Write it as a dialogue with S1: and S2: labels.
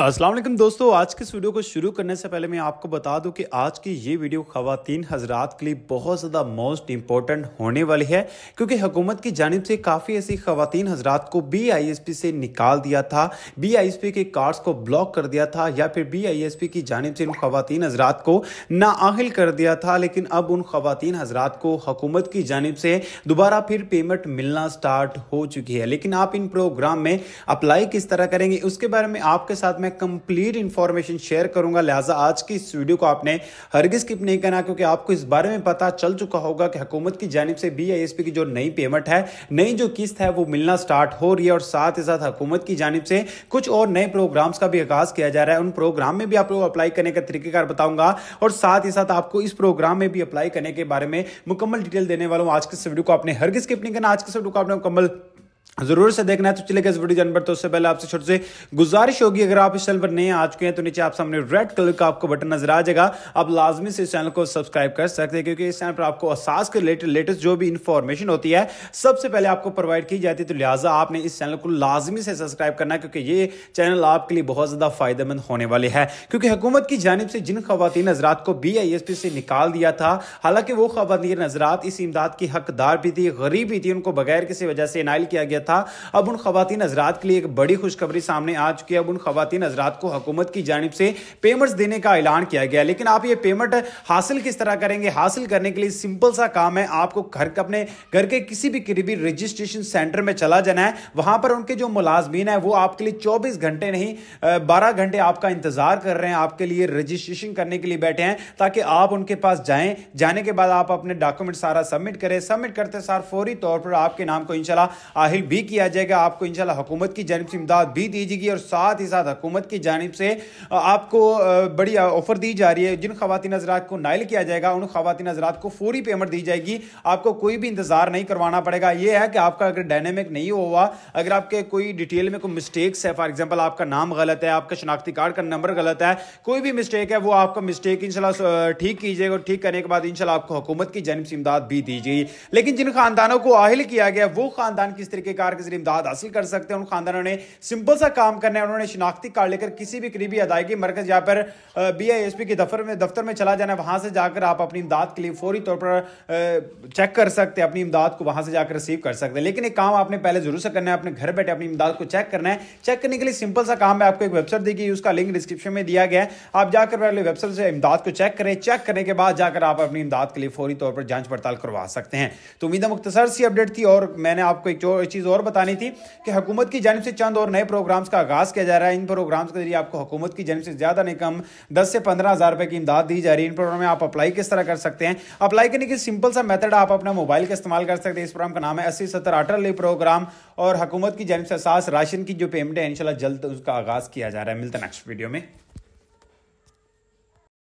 S1: असलम दोस्तों आज के इस वीडियो को शुरू करने से पहले मैं आपको बता दूं कि आज की ये वीडियो खातन हजरात के लिए बहुत ज़्यादा मोस्ट इम्पॉर्टेंट होने वाली है क्योंकि हुकूमत की जानब से काफ़ी ऐसी खातन हजरात को बी आई एस पी से निकाल दिया था बी आई एस पी के कार्ड्स को ब्लॉक कर दिया था या फिर बी आई एस पी की जानब से उन खातन हजरात को नाअहल कर दिया था लेकिन अब उन खातन हजरात को हकूमत की जानब से दोबारा फिर पेमेंट मिलना स्टार्ट हो चुकी है लेकिन आप इन प्रोग्राम में अप्लाई किस तरह करेंगे उसके बारे में आपके साथ मैं मैं कंप्लीट इन्फॉर्मेशन शेयर करूंगा लिहाजा आज की इस वीडियो को आपने हरगिज स्किप नहीं करना क्योंकि आपको इस बारे में पता चल चुका होगा कि हुकूमत की जानब से बी की जो नई पेमेंट है नई जो किस्त है वो मिलना स्टार्ट हो रही है और साथ ही साथ हुकूमत की जानब से कुछ और नए प्रोग्राम्स का भी आगाज किया जा रहा है उन प्रोग्राम में भी आप लोग अप्लाई करने का तरीकेकार बताऊंगा और साथ ही साथ आपको इस प्रोग्राम में भी अप्लाई करने के बारे में मुकम्मल डिटेल देने वाला हूँ आज के इस वीडियो को आपने हरगिज स्किप नहीं करना आज के इस वीडियो को आपने मुकम्मल जरूर से देखना है तो चलेगा इस वीडियो जानवर तो उससे पहले आपसे छोटे से गुजारिश होगी अगर आप इस चैनल पर नए आ चुके हैं तो नीचे आप सामने रेड कलर का आपको बटन नजर आ जाएगा आप लाजमी से इस चैनल को सब्सक्राइब कर सकते हैं क्योंकि इस चैनल पर आपको असास के रिलेटेड लेटेस्ट जो भी इन्फॉर्मेशन होती है सबसे पहले आपको प्रोवाइड की जाती है तो लिहाजा आपने इस चैनल को लाजमी से सब्सक्राइब करना है क्योंकि ये चैनल आपके लिए बहुत ज्यादा फायदेमंद होने वाले है क्योंकि हुकूमत की जानब से जिन खातन नजरात को बी आई एस पी से निकाल दिया था हालांकि वो खातन नजरात इस इमदाद की हकदार भी थी गरीब भी थी उनको बगैर किसी वजह से इनाइल किया गया था था अब उन खातन हजरात के लिए एक बड़ी खुशखबरी सामने आ चुकी है अब उन खातन हजरात को हुकूमत की जानब से पेमेंट्स देने का ऐलान किया गया लेकिन आप ये पेमेंट हासिल किस तरह करेंगे हासिल करने के लिए सिंपल सा काम है आपको घर का अपने घर के किसी भी करीबी रजिस्ट्रेशन सेंटर में चला जाना है वहां पर उनके जो मुलाजमीन है वो आपके लिए चौबीस घंटे नहीं बारह घंटे आपका इंतजार कर रहे हैं आपके लिए रजिस्ट्रेशन करने के लिए बैठे हैं ताकि आप उनके पास जाएं जाने के बाद आप अपने डॉक्यूमेंट सारा सबमिट करें सबमिट करते सार फौरी तौर पर आपके नाम को इंशाल्लाह आहिल भी भी किया जाएगा आपको इंशाल्लाह हुकूमत की जानब से इमदाद भी दी जाएगी और साथ ही साथ हुकूमत की जानब से आपको बड़ी ऑफर दी जा रही है जिन खातिन हजरात को नायल किया जाएगा उन खातिन हजरात को फोरी पेमेंट दी जाएगी आपको कोई भी इंतज़ार नहीं करवाना पड़ेगा यह है कि आपका अगर डायनेमिक नहीं हुआ अगर आपके कोई डिटेल में कोई मिस्टेक्स है फॉर एग्जाम्पल आपका नाम गलत है आपका शनाख्ती कार्ड का नंबर गलत है कोई भी मिस्टेक है वो आपका मिस्टेक इनशाला ठीक कीजिएगा और ठीक करने के बाद इनशाला आपको हुकूमत की जानब से इमदाद भी दी जाएगी लेकिन जिन खानदानों को आहिल किया गया वो खानदान किस तरीके सरकार के जरिए इमदाद हासिल कर सकते हैं उन खानदानों ने सिंपल सा काम करना है उन्होंने शिनाख्ती कार्ड लेकर किसी भी करीबी अदायगी मरकज या फिर बी आई एस पी के दफ्तर में दफ्तर में चला जाना है वहाँ से जाकर आप अपनी इमदाद के लिए फौरी तौर पर चेक कर सकते हैं अपनी इमदाद को वहाँ से जाकर रिसीव कर सकते हैं लेकिन एक काम आपने पहले जरूर से करना है अपने घर बैठे अपनी इमदाद को चेक करना है चेक करने के लिए सिंपल सा काम है आपको एक वेबसाइट दी गई उसका लिंक डिस्क्रिप्शन में दिया गया है आप जाकर पहले वेबसाइट से इमदाद को चेक करें चेक करने के बाद जाकर आप अपनी इमदाद के लिए फौरी तौर पर जांच पड़ताल करवा सकते हैं तो उम्मीद मुख्तसर सी अपडेट थी और मैंने आपको एक चीज़ और बतानी थी कि हुकूमत की जानब से चंद और नए प्रोग्राम्स का आगाज़ किया जा रहा है इन प्रोग्राम्स के जरिए आपको हुकूमत की जानब से ज़्यादा नहीं कम दस से पंद्रह हज़ार रुपये की इमदाद दी जा रही है इन प्रोग्राम में आप अप्लाई किस तरह कर सकते हैं अप्लाई करने की सिंपल सा मेथड आप अपना मोबाइल का इस्तेमाल कर सकते हैं इस प्रोग्राम का नाम है अस्सी सत्तर अटल प्रोग्राम और हकूमत की जानब से सास राशन की जो पेमेंट है इनशाला जल्द उसका आगाज़ किया जा रहा है मिलता नेक्स्ट वीडियो में